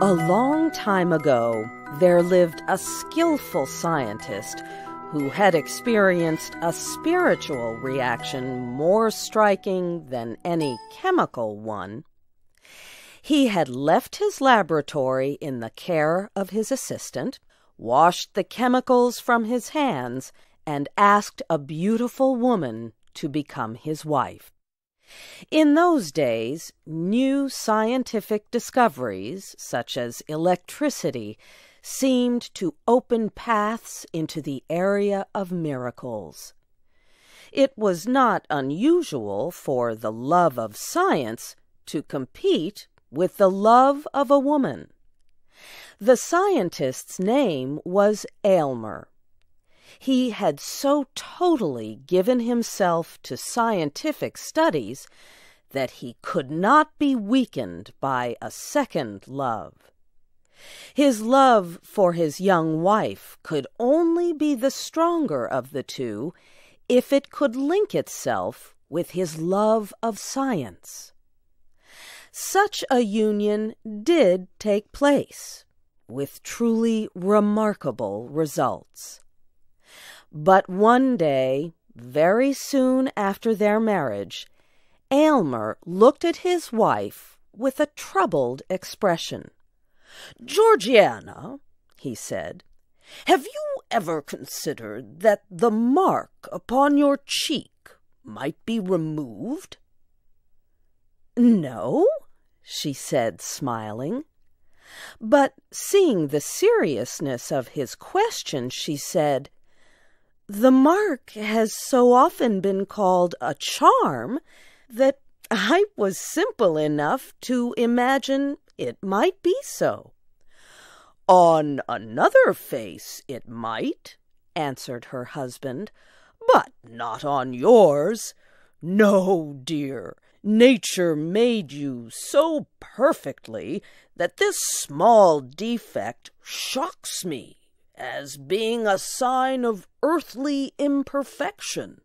A long time ago, there lived a skillful scientist who had experienced a spiritual reaction more striking than any chemical one. He had left his laboratory in the care of his assistant, washed the chemicals from his hands, and asked a beautiful woman to become his wife. In those days, new scientific discoveries, such as electricity, seemed to open paths into the area of miracles. It was not unusual for the love of science to compete with the love of a woman. The scientist's name was Aylmer, he had so totally given himself to scientific studies that he could not be weakened by a second love. His love for his young wife could only be the stronger of the two if it could link itself with his love of science. Such a union did take place, with truly remarkable results. But one day, very soon after their marriage, Aylmer looked at his wife with a troubled expression. Georgiana, he said, have you ever considered that the mark upon your cheek might be removed? No, she said, smiling. But seeing the seriousness of his question, she said, the mark has so often been called a charm that I was simple enough to imagine it might be so. On another face it might, answered her husband, but not on yours. No, dear, nature made you so perfectly that this small defect shocks me as being a sign of earthly imperfection.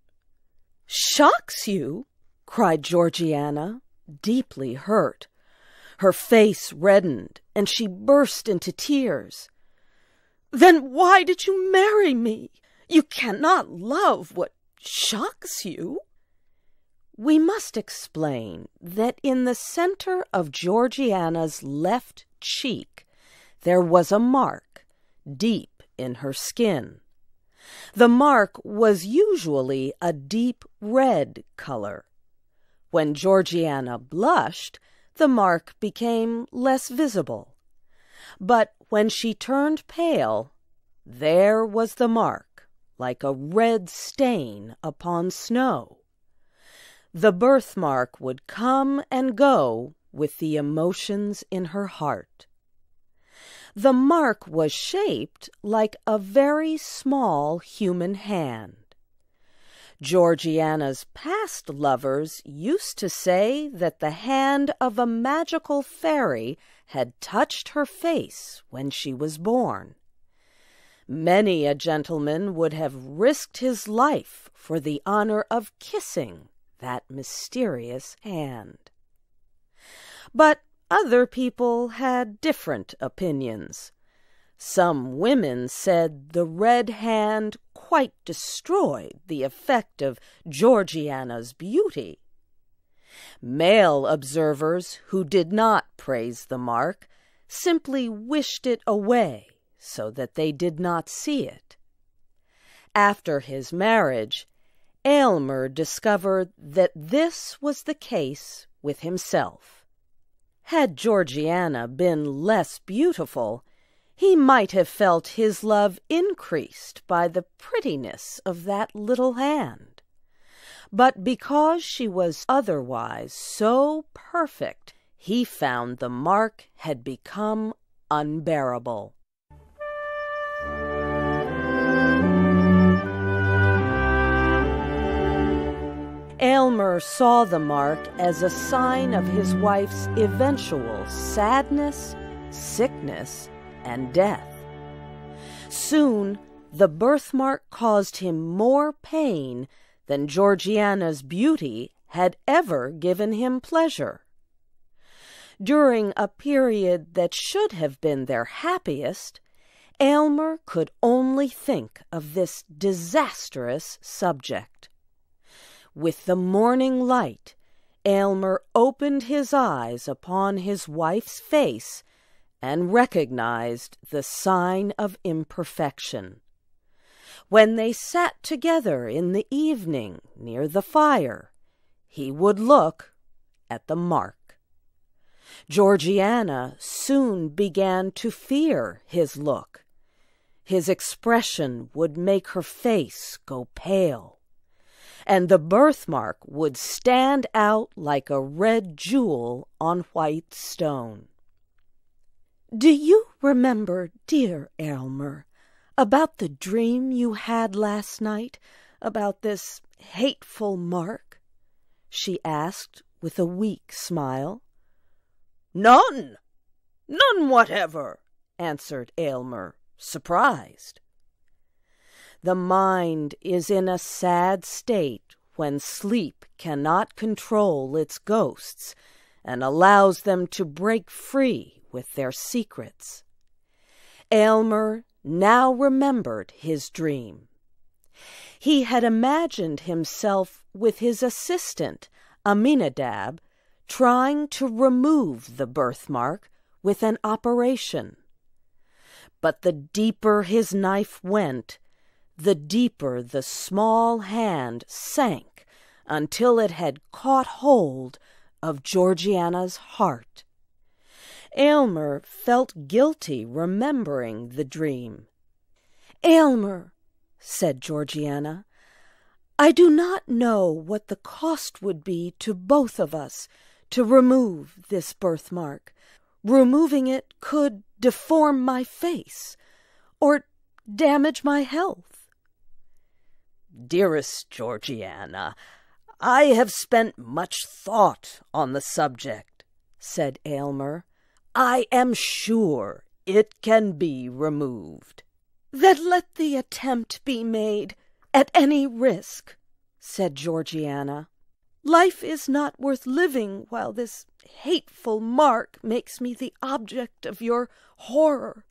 Shocks you? cried Georgiana, deeply hurt. Her face reddened, and she burst into tears. Then why did you marry me? You cannot love what shocks you. We must explain that in the center of Georgiana's left cheek there was a mark, deep in her skin. The mark was usually a deep red color. When Georgiana blushed, the mark became less visible. But when she turned pale, there was the mark, like a red stain upon snow. The birthmark would come and go with the emotions in her heart. The mark was shaped like a very small human hand. Georgiana's past lovers used to say that the hand of a magical fairy had touched her face when she was born. Many a gentleman would have risked his life for the honor of kissing that mysterious hand. But other people had different opinions. Some women said the red hand quite destroyed the effect of Georgiana's beauty. Male observers who did not praise the mark simply wished it away so that they did not see it. After his marriage, Aylmer discovered that this was the case with himself. Had Georgiana been less beautiful, he might have felt his love increased by the prettiness of that little hand. But because she was otherwise so perfect, he found the mark had become unbearable. Aylmer saw the mark as a sign of his wife's eventual sadness, sickness, and death. Soon, the birthmark caused him more pain than Georgiana's beauty had ever given him pleasure. During a period that should have been their happiest, Aylmer could only think of this disastrous subject. With the morning light, Aylmer opened his eyes upon his wife's face and recognized the sign of imperfection. When they sat together in the evening near the fire, he would look at the mark. Georgiana soon began to fear his look. His expression would make her face go pale and the birthmark would stand out like a red jewel on white stone. Do you remember, dear Aylmer, about the dream you had last night about this hateful mark? she asked with a weak smile. None! None whatever! answered Aylmer, surprised. The mind is in a sad state when sleep cannot control its ghosts and allows them to break free with their secrets. Aylmer now remembered his dream. He had imagined himself with his assistant, Aminadab, trying to remove the birthmark with an operation. But the deeper his knife went, the deeper the small hand sank until it had caught hold of Georgiana's heart. Aylmer felt guilty remembering the dream. Aylmer, said Georgiana, I do not know what the cost would be to both of us to remove this birthmark. Removing it could deform my face or damage my health. Dearest Georgiana, I have spent much thought on the subject, said Aylmer. I am sure it can be removed. Then let the attempt be made at any risk, said Georgiana. Life is not worth living while this hateful mark makes me the object of your horror.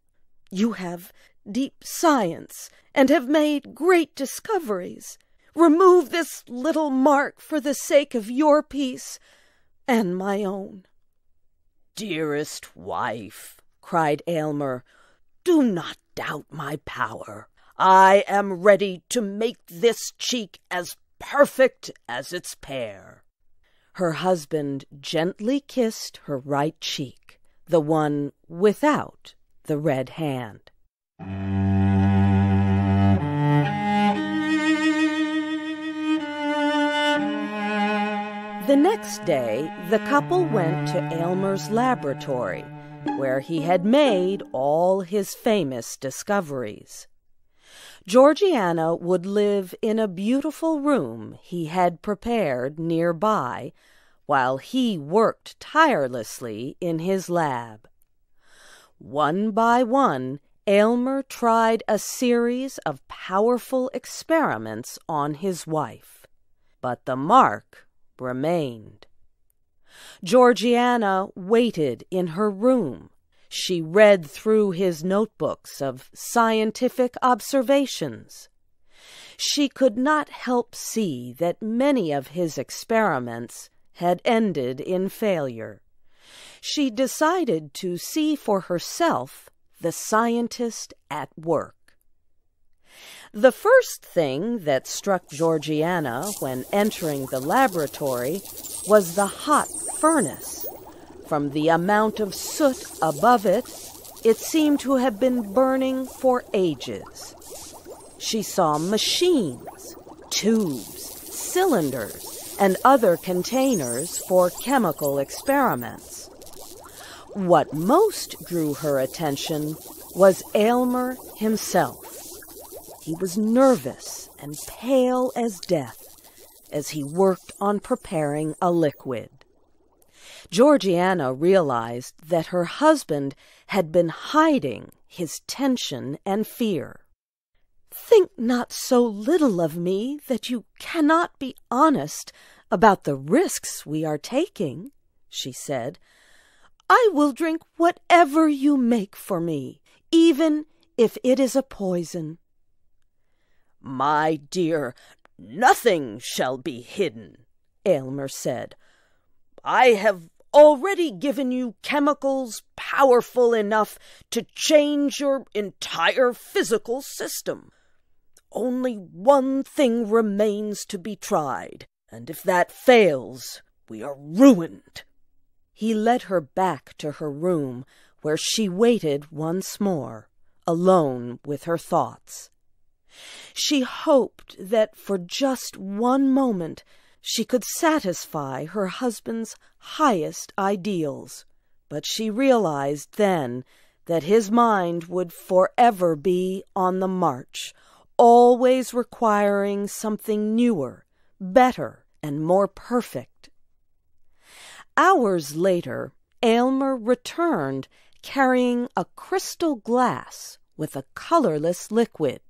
You have deep science and have made great discoveries. Remove this little mark for the sake of your peace and my own. Dearest wife, cried Aylmer, do not doubt my power. I am ready to make this cheek as perfect as its pair. Her husband gently kissed her right cheek, the one without the Red Hand. The next day, the couple went to Aylmer's laboratory, where he had made all his famous discoveries. Georgiana would live in a beautiful room he had prepared nearby while he worked tirelessly in his lab. One by one, Aylmer tried a series of powerful experiments on his wife, but the mark remained. Georgiana waited in her room. She read through his notebooks of scientific observations. She could not help see that many of his experiments had ended in failure she decided to see for herself the scientist at work. The first thing that struck Georgiana when entering the laboratory was the hot furnace. From the amount of soot above it, it seemed to have been burning for ages. She saw machines, tubes, cylinders, and other containers for chemical experiments. What most drew her attention was Aylmer himself. He was nervous and pale as death as he worked on preparing a liquid. Georgiana realized that her husband had been hiding his tension and fear. Think not so little of me that you cannot be honest about the risks we are taking, she said, I will drink whatever you make for me, even if it is a poison. My dear, nothing shall be hidden, Aylmer said. I have already given you chemicals powerful enough to change your entire physical system. Only one thing remains to be tried, and if that fails, we are ruined. He led her back to her room, where she waited once more, alone with her thoughts. She hoped that for just one moment she could satisfy her husband's highest ideals, but she realized then that his mind would forever be on the march, always requiring something newer, better, and more perfect Hours later, Aylmer returned carrying a crystal glass with a colorless liquid.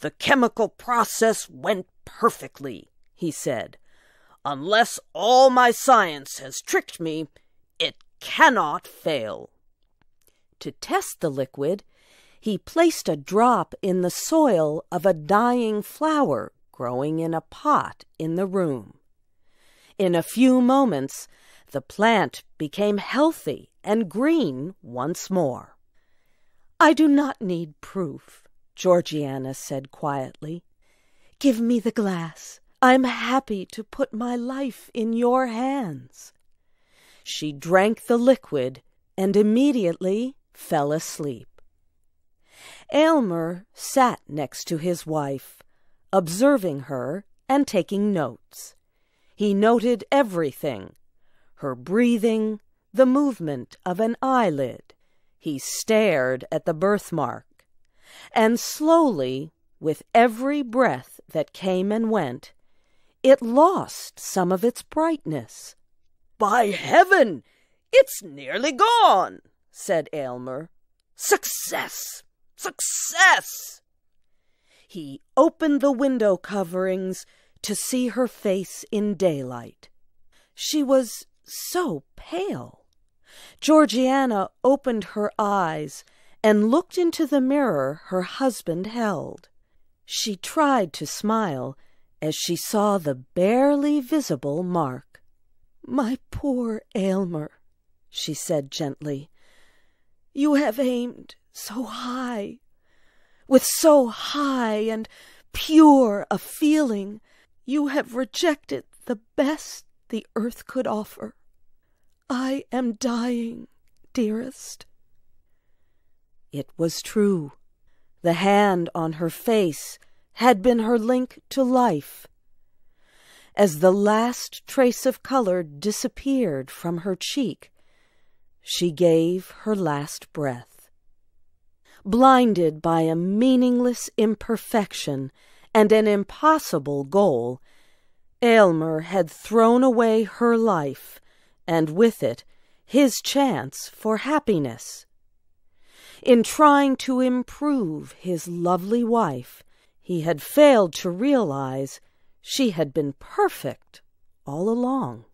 The chemical process went perfectly, he said. Unless all my science has tricked me, it cannot fail. To test the liquid, he placed a drop in the soil of a dying flower growing in a pot in the room. In a few moments, the plant became healthy and green once more. I do not need proof, Georgiana said quietly. Give me the glass. I'm happy to put my life in your hands. She drank the liquid and immediately fell asleep. Aylmer sat next to his wife, observing her and taking notes. He noted everything her breathing, the movement of an eyelid. He stared at the birthmark. And slowly, with every breath that came and went, it lost some of its brightness. By heaven! It's nearly gone, said Aylmer. Success! Success! He opened the window coverings to see her face in daylight. She was so pale. Georgiana opened her eyes and looked into the mirror her husband held. She tried to smile as she saw the barely visible mark. My poor Aylmer, she said gently, you have aimed so high, with so high and pure a feeling, you have rejected the best the earth could offer. I am dying, dearest. It was true. The hand on her face had been her link to life. As the last trace of color disappeared from her cheek, she gave her last breath. Blinded by a meaningless imperfection and an impossible goal, Aylmer had thrown away her life and with it, his chance for happiness. In trying to improve his lovely wife, he had failed to realize she had been perfect all along.